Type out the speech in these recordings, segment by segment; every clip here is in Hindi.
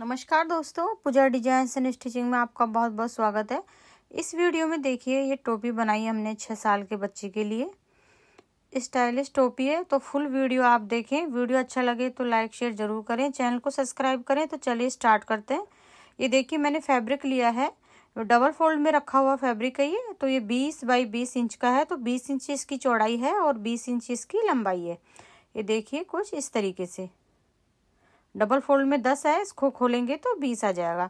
नमस्कार दोस्तों पूजा डिजाइन एंड स्टिचिंग में आपका बहुत बहुत स्वागत है इस वीडियो में देखिए ये टोपी बनाई हमने छः साल के बच्चे के लिए स्टाइलिश टोपी है तो फुल वीडियो आप देखें वीडियो अच्छा लगे तो लाइक शेयर ज़रूर करें चैनल को सब्सक्राइब करें तो चलिए स्टार्ट करते हैं ये देखिए मैंने फैब्रिक लिया है डबल फोल्ड में रखा हुआ फैब्रिक है ये तो ये बीस बाई बीस इंच का है तो बीस इंच इसकी चौड़ाई है और बीस इंच इसकी लंबाई है ये देखिए कुछ इस तरीके से डबल फोल्ड में दस है इसको खोलेंगे तो बीस आ जाएगा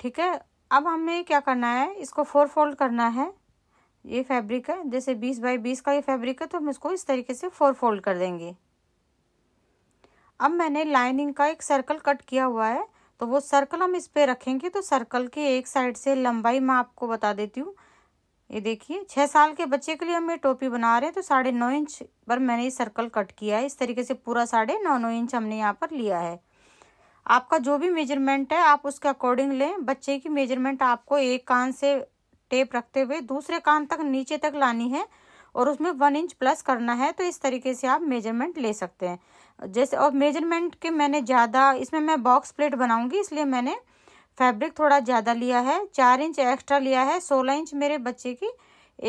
ठीक है अब हमें क्या करना है इसको फोर फोल्ड करना है ये फैब्रिक है जैसे बीस बाई बीस का ये फैब्रिक है तो हम इसको इस तरीके से फोर फोल्ड कर देंगे अब मैंने लाइनिंग का एक सर्कल कट किया हुआ है तो वो सर्कल हम इस पर रखेंगे तो सर्कल के एक साइड से लंबाई मैं आपको बता देती हूँ ये देखिए छः साल के बच्चे के लिए हम ये टोपी बना रहे हैं तो साढ़े नौ इंच पर मैंने ये सर्कल कट किया है इस तरीके से पूरा साढ़े नौ नौ इंच हमने यहाँ पर लिया है आपका जो भी मेजरमेंट है आप उसके अकॉर्डिंग लें बच्चे की मेजरमेंट आपको एक कान से टेप रखते हुए दूसरे कान तक नीचे तक लानी है और उसमें वन इंच प्लस करना है तो इस तरीके से आप मेजरमेंट ले सकते हैं जैसे और मेजरमेंट के मैंने ज़्यादा इसमें मैं बॉक्स प्लेट बनाऊंगी इसलिए मैंने फैब्रिक थोड़ा ज़्यादा लिया है चार इंच एक्स्ट्रा लिया है सोलह इंच मेरे बच्चे की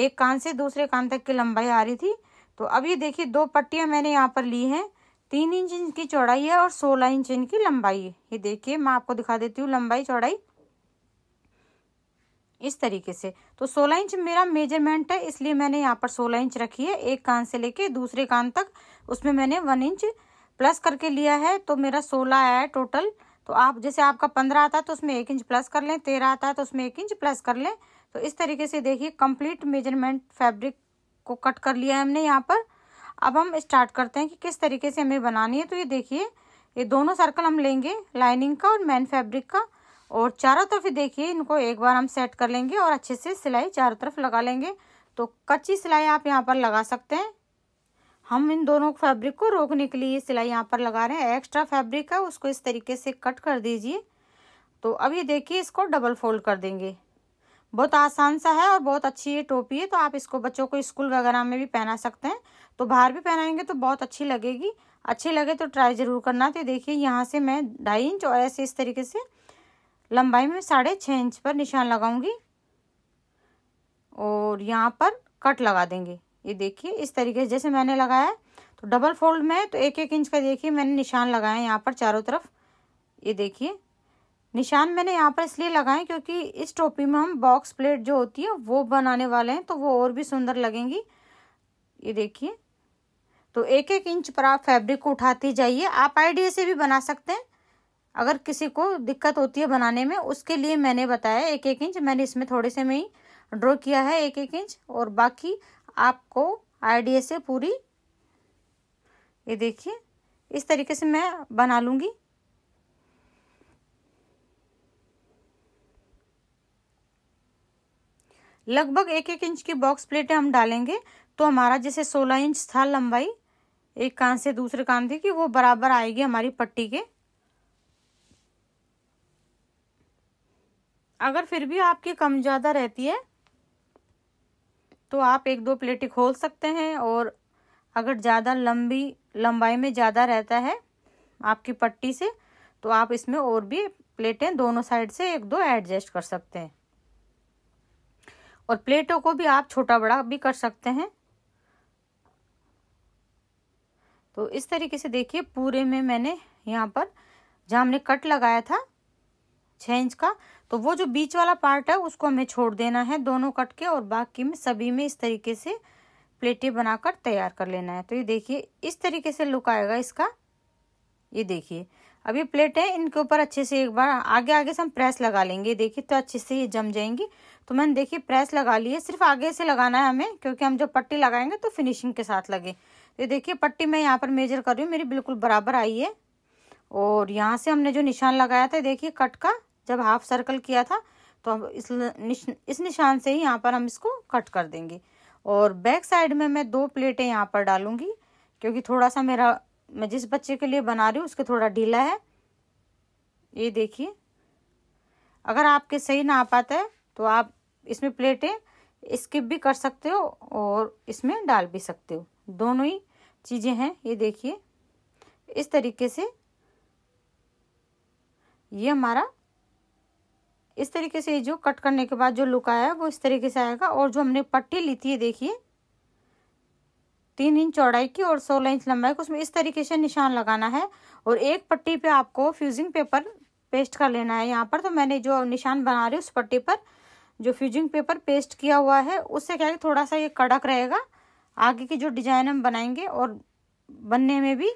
एक कान से दूसरे कान तक की लंबाई आ रही थी तो अब ये देखिए दो पट्टियाँ मैंने यहाँ पर ली हैं तीन इंच इनकी चौड़ाई है और सोलह इंच इनकी लंबाई है ये देखिए मैं आपको दिखा देती हूँ लंबाई चौड़ाई इस तरीके से तो सोलह इंच मेरा मेजरमेंट है इसलिए मैंने यहाँ पर सोलह इंच रखी है एक कान से लेके दूसरे कान तक उसमें मैंने वन इंच प्लस करके लिया है तो मेरा सोलह आया है टोटल तो आप जैसे आपका पंद्रह आता है तो उसमें एक इंच प्लस कर लें तेरह आता है तो उसमें एक इंच प्लस कर लें तो इस तरीके से देखिए कंप्लीट मेजरमेंट फैब्रिक को कट कर लिया है हमने यहाँ पर अब हम स्टार्ट करते हैं कि किस तरीके से हमें बनानी है तो ये देखिए ये दोनों सर्कल हम लेंगे लाइनिंग का और मेन फैब्रिक का और चारों तरफ देखिए इनको एक बार हम सेट कर लेंगे और अच्छे से सिलाई चारों तरफ लगा लेंगे तो कच्ची सिलाई आप यहाँ पर लगा सकते हैं हम इन दोनों फैब्रिक को रोकने के लिए सिलाई यहाँ पर लगा रहे हैं एक्स्ट्रा फैब्रिक है उसको इस तरीके से कट कर दीजिए तो अब ये देखिए इसको डबल फोल्ड कर देंगे बहुत आसान सा है और बहुत अच्छी ये टोपी है तो आप इसको बच्चों को स्कूल वगैरह में भी पहना सकते हैं तो बाहर भी पहनाएंगे तो बहुत अच्छी लगेगी अच्छी लगे तो ट्राई ज़रूर करना तो देखिए यहाँ से मैं ढाई इंच और ऐसे इस तरीके से लंबाई में साढ़े छः इंच पर निशान लगाऊंगी और यहाँ पर कट लगा देंगे ये देखिए इस तरीके से जैसे मैंने लगाया तो डबल फोल्ड में तो एक एक इंच का देखिए मैंने निशान लगाया यहाँ पर चारों तरफ ये देखिए निशान मैंने यहाँ पर इसलिए लगाए क्योंकि इस टोपी में हम बॉक्स प्लेट जो होती है वो बनाने वाले हैं तो वो और भी सुंदर लगेंगी ये देखिए तो एक एक इंच पर आप फैब्रिक को उठाते जाइए आप आइडिया से भी बना सकते हैं अगर किसी को दिक्कत होती है बनाने में उसके लिए मैंने बताया एक एक इंच मैंने इसमें थोड़े से में ही ड्रॉ किया है एक एक इंच और बाकी आपको आइडिया से पूरी ये देखिए इस तरीके से मैं बना लूँगी लगभग एक एक इंच की बॉक्स प्लेटें हम डालेंगे तो हमारा जैसे सोलह इंच था लंबाई एक कान से दूसरे कान तक कि वो बराबर आएगी हमारी पट्टी के अगर फिर भी आपकी कम ज़्यादा रहती है तो आप एक दो प्लेटें खोल सकते हैं और अगर ज़्यादा लंबी लंबाई में ज़्यादा रहता है आपकी पट्टी से तो आप इसमें और भी प्लेटें दोनों साइड से एक दो एडजस्ट कर सकते हैं और प्लेटों को भी आप छोटा बड़ा भी कर सकते हैं तो इस तरीके से देखिए पूरे में मैंने यहाँ पर जहाँ हमने कट लगाया था छः इंच का तो वो जो बीच वाला पार्ट है उसको हमें छोड़ देना है दोनों कट के और बाकी में सभी में इस तरीके से प्लेटें बनाकर तैयार कर लेना है तो ये देखिए इस तरीके से लुक आएगा इसका ये देखिए अब ये प्लेट है इनके ऊपर अच्छे से एक बार आगे आगे से हम प्रेस लगा लेंगे देखिए तो अच्छे से ये जम जाएंगी तो मैंने देखिए प्रेस लगा ली है सिर्फ आगे से लगाना है हमें क्योंकि हम जब पट्टी लगाएंगे तो फिनिशिंग के साथ लगे तो ये देखिए पट्टी मैं यहाँ पर मेजर कर रही हूँ मेरी बिल्कुल बराबर आई है और यहाँ से हमने जो निशान लगाया था देखिए कट का जब हाफ सर्कल किया था तो हम इस निश, इस निशान से ही यहाँ पर हम इसको कट कर देंगे और बैक साइड में मैं दो प्लेटें यहाँ पर डालूंगी क्योंकि थोड़ा सा मेरा मैं जिस बच्चे के लिए बना रही हूँ उसके थोड़ा ढीला है ये देखिए अगर आपके सही ना आ पाता है तो आप इसमें प्लेटें स्किप भी कर सकते हो और इसमें डाल भी सकते हो दोनों ही चीज़ें हैं ये देखिए इस तरीके से ये हमारा इस तरीके से जो कट करने के बाद जो लुक आया है वो इस तरीके से आएगा और जो हमने पट्टी ली थी ये देखिए तीन इंच चौड़ाई की और सोलह इंच लंबाई की उसमें इस तरीके से निशान लगाना है और एक पट्टी पे आपको फ्यूजिंग पेपर पेस्ट कर लेना है यहाँ पर तो मैंने जो निशान बना रही उस पट्टी पर जो फ्यूजिंग पेपर पेस्ट किया हुआ है उससे क्या है थोड़ा सा ये कड़क रहेगा आगे की जो डिजाइन हम बनाएंगे और बनने में भी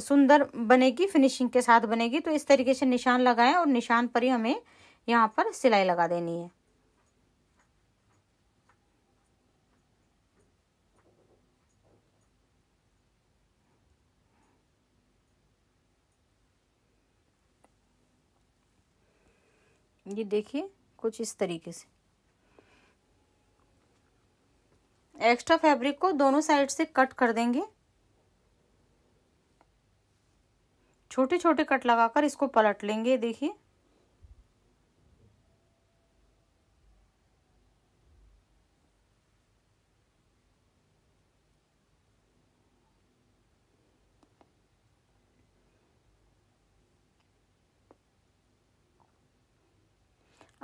सुंदर बनेगी फिनिशिंग के साथ बनेगी तो इस तरीके से निशान लगाएं और निशान पर ही हमें यहाँ पर सिलाई लगा देनी है ये देखिए कुछ इस तरीके से एक्स्ट्रा फैब्रिक को दोनों साइड से कट कर देंगे छोटे छोटे कट लगाकर इसको पलट लेंगे देखिए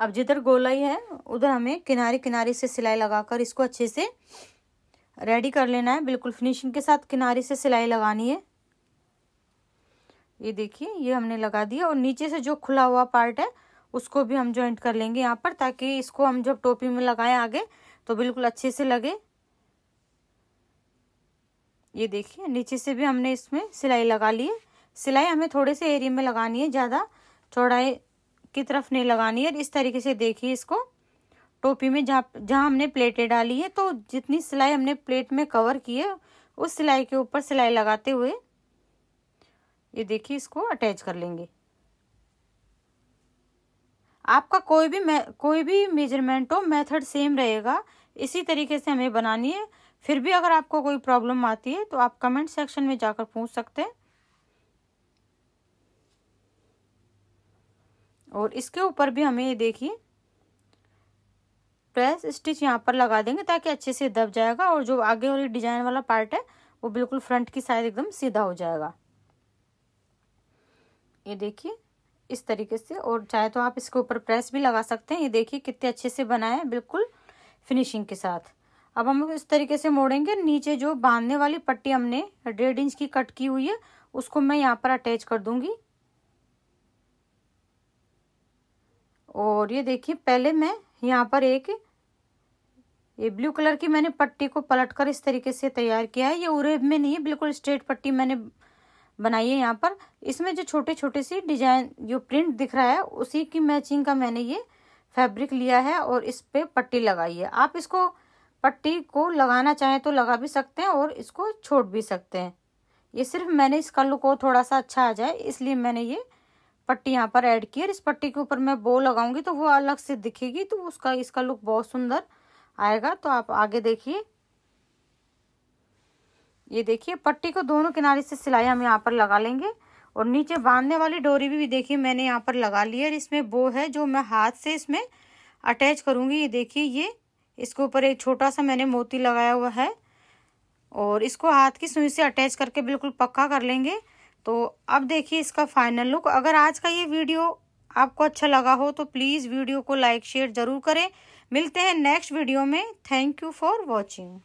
अब जिधर गोलाई है उधर हमें किनारे किनारे से सिलाई लगाकर इसको अच्छे से रेडी कर लेना है बिल्कुल फिनिशिंग के साथ किनारे से सिलाई लगानी है ये देखिए ये हमने लगा दिया और नीचे से जो खुला हुआ पार्ट है उसको भी हम ज्वाइंट कर लेंगे यहाँ पर ताकि इसको हम जब टोपी में लगाएं आगे तो बिल्कुल अच्छे से लगे ये देखिए नीचे से भी हमने इसमें सिलाई लगा ली है सिलाई हमें थोड़े से एरिया में लगानी है ज़्यादा चौड़ाई की तरफ नहीं लगानी है इस तरीके से देखिए इसको टोपी में जहाँ जहाँ हमने प्लेटें डाली है तो जितनी सिलाई हमने प्लेट में कवर की है उस सिलाई के ऊपर सिलाई लगाते हुए ये देखिए इसको अटैच कर लेंगे आपका कोई भी कोई भी मेजरमेंट हो मेथड सेम रहेगा इसी तरीके से हमें बनानी है फिर भी अगर आपको कोई प्रॉब्लम आती है तो आप कमेंट सेक्शन में जाकर पूछ सकते हैं और इसके ऊपर भी हमें ये देखिए प्रेस स्टिच यहाँ पर लगा देंगे ताकि अच्छे से दब जाएगा और जो आगे वाली डिजाइन वाला पार्ट है वो बिल्कुल फ्रंट की साइड एकदम सीधा हो जाएगा ये देखिए इस तरीके से और चाहे तो आप इसके ऊपर प्रेस भी लगा सकते हैं ये देखिए कितने अच्छे से बनाए हैं बिल्कुल फिनिशिंग के साथ अब हम इस तरीके से मोड़ेंगे नीचे जो बांधने वाली पट्टी हमने डेढ़ इंच की कट की हुई है उसको मैं यहाँ पर अटैच कर दूंगी और ये देखिए पहले मैं यहाँ पर एक ये ब्लू कलर की मैंने पट्टी को पलट कर इस तरीके से तैयार किया है ये उरेब में नहीं है बिल्कुल स्ट्रेट पट्टी मैंने बनाई है यहाँ पर इसमें जो छोटे छोटे सी डिजाइन जो प्रिंट दिख रहा है उसी की मैचिंग का मैंने ये फैब्रिक लिया है और इस पर पट्टी लगाई है आप इसको पट्टी को लगाना चाहें तो लगा भी सकते हैं और इसको छोड़ भी सकते हैं ये सिर्फ मैंने इस लुक को थोड़ा सा अच्छा आ जाए इसलिए मैंने ये पट्टी यहाँ पर ऐड की और इस पट्टी के ऊपर मैं बो लगाऊंगी तो वो अलग से दिखेगी तो उसका इसका लुक बहुत सुंदर आएगा तो आप आगे देखिए ये देखिए पट्टी को दोनों किनारे से सिलाई हम यहाँ पर लगा लेंगे और नीचे बांधने वाली डोरी भी, भी देखिए मैंने यहाँ पर लगा ली है और इसमें बो है जो मैं हाथ से इसमें अटैच करूँगी ये देखिए ये इसके ऊपर एक छोटा सा मैंने मोती लगाया हुआ है और इसको हाथ की सुई से अटैच करके बिल्कुल पक्का कर लेंगे तो अब देखिए इसका फाइनल लुक अगर आज का ये वीडियो आपको अच्छा लगा हो तो प्लीज़ वीडियो को लाइक शेयर ज़रूर करें मिलते हैं नेक्स्ट वीडियो में थैंक यू फॉर वॉचिंग